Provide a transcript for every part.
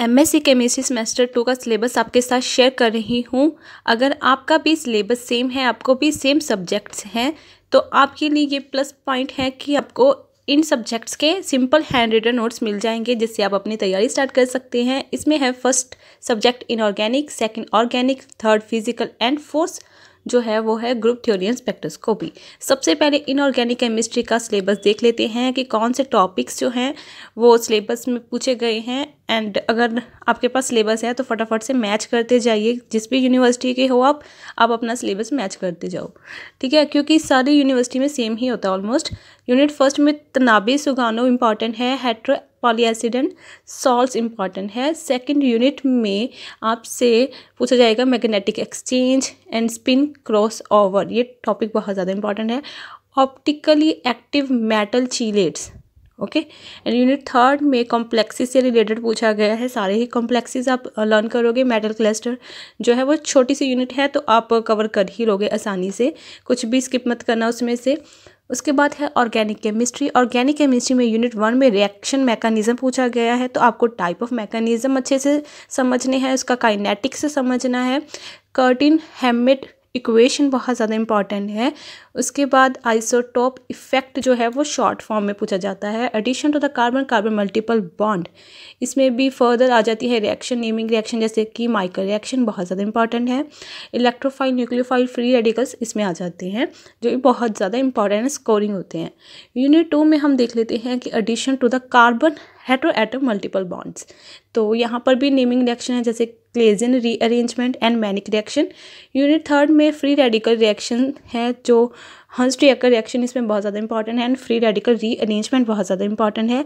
M S C chemistry semester two का syllabus आपके साथ शेयर कर रही हूँ अगर आपका भी सिलेबस सेम है आपको भी सेम सब्जेक्ट्स हैं तो आपके लिए ये प्लस पॉइंट है कि आपको इन सब्जेक्ट्स के सिंपल हैंड रिटन नोट्स मिल जाएंगे जिससे आप अपनी तैयारी स्टार्ट कर सकते हैं इसमें है first subject inorganic second organic third physical and fourth जो है वो है ग्रुप थ्योरी एंड स्पेक्ट्रोस्कोपी सबसे पहले इनऑर्गेनिक केमिस्ट्री का सिलेबस देख लेते हैं कि कौन से टॉपिक्स जो हैं वो सिलेबस में पूछे गए हैं एंड अगर आपके पास सिलेबस है तो फटाफट से मैच करते जाइए जिस भी यूनिवर्सिटी के हो आप आप अपना सिलेबस मैच करते जाओ ठीक है क्योंकि सारी यूनिवर्सिटी में सेम ही होता है ऑलमोस्ट यूनिट फर्स्ट में तनाबी सुगानो इम्पॉर्टेंट है हेट्रो पॉलीएसिडेंट सॉल्ट इम्पॉर्टेंट है सेकेंड यूनिट में आपसे पूछा जाएगा magnetic exchange and spin crossover ये टॉपिक बहुत ज़्यादा इंपॉर्टेंट है optically active metal chelates okay and unit third में कॉम्प्लेक्सिस से रिलेटेड पूछा गया है सारे ही कॉम्प्लेक्सिस आप लर्न uh, करोगे मेटल क्लस्टर जो है वो छोटी सी यूनिट है तो आप कवर uh, कर ही लोगे आसानी से कुछ भी स्किप मत करना उसमें से उसके बाद है ऑर्गेनिक केमिस्ट्री ऑर्गेनिक केमिस्ट्री में यूनिट वन में रिएक्शन मैकेनिज्म पूछा गया है तो आपको टाइप ऑफ मैकेनिज्म अच्छे से समझने हैं उसका काइनेटिक्स समझना है कर्टिन हेमिट इक्वेशन बहुत ज़्यादा इंपॉर्टेंट है उसके बाद आइसोटोप इफेक्ट जो है वो शॉर्ट फॉर्म में पूछा जाता है addition to the carbon carbon multiple bond इसमें भी फर्दर आ जाती है रिएक्शन नेमिंग रिएक्शन जैसे कि माइकल रिएक्शन बहुत ज़्यादा इंपॉर्टेंट है इलेक्ट्रोफाइल न्यूक्लियोफाइल फ्री रेडिकल्स इसमें आ जाते हैं जो बहुत ज़्यादा इंपॉर्टेंट स्कोरिंग होते हैं यूनिट टू में हम देख लेते हैं कि addition to the carbon hetero atom multiple bonds तो यहाँ पर भी नेमिंग रिएक्शन है जैसे Claisen rearrangement and Mannich reaction unit third में फ्री रेडिकल रिएक्शन है जो हंस रिएक्शन इसमें बहुत ज़्यादा इंपॉर्टेंट है एंड फ्री रेडिकल रीअरेंजमेंट बहुत ज़्यादा इंपॉर्टेंट है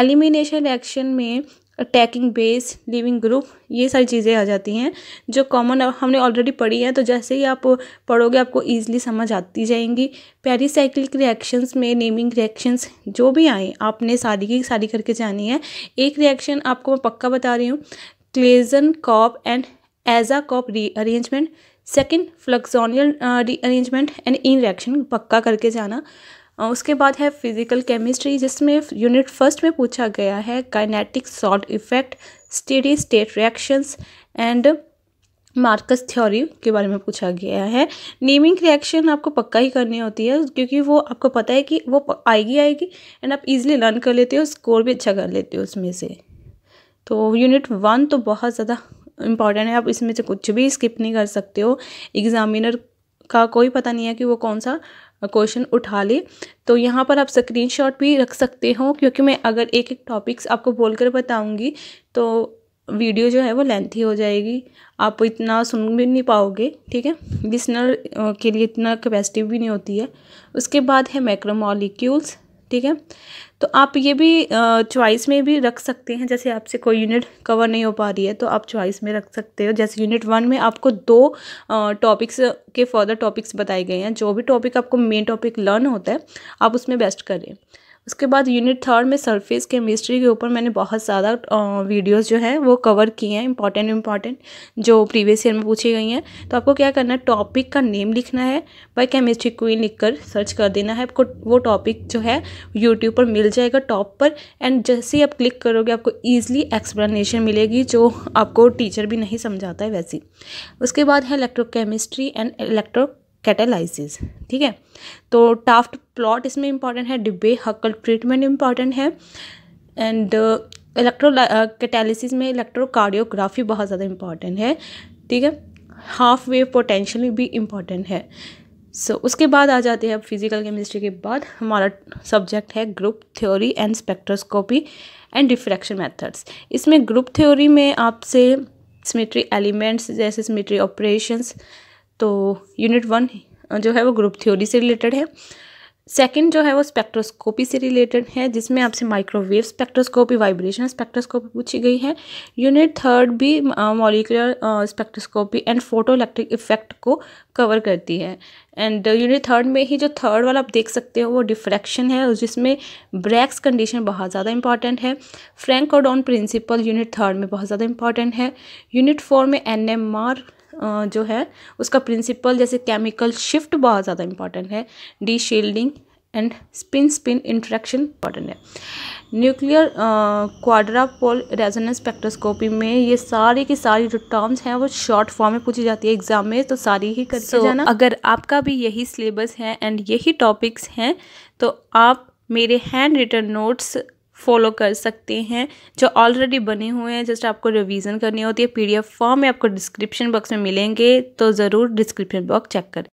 एलिमिनेशन रिएक्शन में अटैकिंग बेस लिविंग ग्रुप ये सारी चीज़ें आ जाती हैं जो कॉमन हमने ऑलरेडी पढ़ी है तो जैसे ही आप पढ़ोगे आपको ईजिली समझ आती जाएंगी पेरीसाइक्लिक रिएक्शंस में नेमिंग रिएक्शंस जो भी आए आपने सारी की सारी करके जानी है एक रिएक्शन आपको मैं पक्का बता रही हूँ Claisen Cope and aza Cope rearrangement second fluxional rearrangement and ene reaction पक्का करके जाना उसके बाद है फिज़िकल केमिस्ट्री जिसमें यूनिट फर्स्ट में पूछा गया है kinetic salt effect steady state reactions and Marcus theory के बारे में पूछा गया है नेमिंग रिएक्शन आपको पक्का ही करनी होती है क्योंकि वो आपको पता है कि वो आएगी आएगी एंड आप इजीली लर्न कर लेते हो स्कोर भी अच्छा कर लेते हो उसमें से तो यूनिट वन तो बहुत ज़्यादा इम्पॉर्टेंट है आप इसमें से कुछ भी स्किप नहीं कर सकते हो एग्जामिनर का कोई पता नहीं है कि वो कौन सा क्वेश्चन उठा ले तो यहाँ पर आप स्क्रीनशॉट भी रख सकते हो क्योंकि मैं अगर एक एक टॉपिक्स आपको बोलकर बताऊँगी तो वीडियो जो है वो लेंथी हो जाएगी आप इतना सुन भी नहीं पाओगे ठीक है लिसनर के लिए इतना कैपेसिटी भी नहीं होती है उसके बाद है मैक्रोमोलिक्यूल्स ठीक है तो आप ये भी चॉइस में भी रख सकते हैं जैसे आपसे कोई यूनिट कवर नहीं हो पा रही है तो आप चॉइस में रख सकते हो जैसे यूनिट वन में आपको दो टॉपिक्स के फर्दर टॉपिक्स बताए गए हैं जो भी टॉपिक आपको मेन टॉपिक लर्न होता है आप उसमें बेस्ट करें उसके बाद यूनिट थर्ड में सरफेस केमिस्ट्री के ऊपर मैंने बहुत ज़्यादा वीडियोस जो है वो कवर किए हैं इंपॉर्टेंट इंपॉर्टेंट जो प्रीवियस ईयर में पूछी गई हैं तो आपको क्या करना है टॉपिक का नेम लिखना है बाई केमिस्ट्री क्वीन लिख कर सर्च कर देना है आपको वो टॉपिक जो है यूट्यूब पर मिल जाएगा टॉप पर एंड जैसे ही आप क्लिक करोगे आपको ईजिली एक्सप्लेनेशन मिलेगी जो आपको टीचर भी नहीं समझाता है वैसी उसके बाद है इलेक्ट्रोकेमिस्ट्री एंड इलेक्ट्रो कैटालाइसिस ठीक है तो टाफ्ट प्लॉट इसमें इंपॉर्टेंट है डिब्बे हकल ट्रीटमेंट इंपॉर्टेंट है एंड इलेक्ट्रो कैटालिसिस में इलेक्ट्रोकार्डियोग्राफी बहुत ज़्यादा इंपॉर्टेंट है ठीक है हाफ वेव पोटेंशियल भी इम्पॉर्टेंट है सो so, उसके बाद आ जाते हैं अब फिजिकल केमिस्ट्री के बाद हमारा सब्जेक्ट है group theory and spectroscopy and diffraction methods इसमें ग्रुप थ्योरी में आपसे सिमेट्री एलिमेंट्स जैसे सिमेट्री ऑपरेशंस तो यूनिट वन जो है वो ग्रुप थ्योरी से रिलेटेड है सेकंड जो है वो स्पेक्ट्रोस्कोपी से रिलेटेड है जिसमें आपसे माइक्रोवेव स्पेक्ट्रोस्कोपी वाइब्रेशन स्पेक्ट्रोस्कोपी पूछी गई है यूनिट थर्ड भी molecular spectroscopy and photoelectric effect को कवर करती है एंड यूनिट थर्ड में ही जो थर्ड वाला आप देख सकते हो वो डिफ्रैक्शन है जिसमें ब्रैक्स कंडीशन बहुत ज़्यादा इंपॉर्टेंट है फ्रेंक और डॉन प्रिंसिपल यूनिट थर्ड में बहुत ज़्यादा इंपॉर्टेंट है यूनिट फोर में एन एम आर जो है उसका प्रिंसिपल जैसे केमिकल शिफ्ट बहुत ज़्यादा इंपॉर्टेंट है deshielding and spin spin interaction important है न्यूक्लियर क्वाड्रापोल रेजोनेंस स्पेक्ट्रोस्कोपी में ये सारी की सारी जो टर्म्स हैं वो शॉर्ट फॉर्म में पूछी जाती है एग्जाम में तो सारी ही करके so, जाना अगर आपका भी यही सिलेबस है एंड यही टॉपिक्स हैं तो आप मेरे हैंड रिटर्न नोट्स फॉलो कर सकते हैं जो ऑलरेडी बने हुए हैं जस्ट आपको रिवीजन करनी होती है पीडीएफ फॉर्म में आपको डिस्क्रिप्शन बॉक्स में मिलेंगे तो ज़रूर डिस्क्रिप्शन बॉक्स चेक करें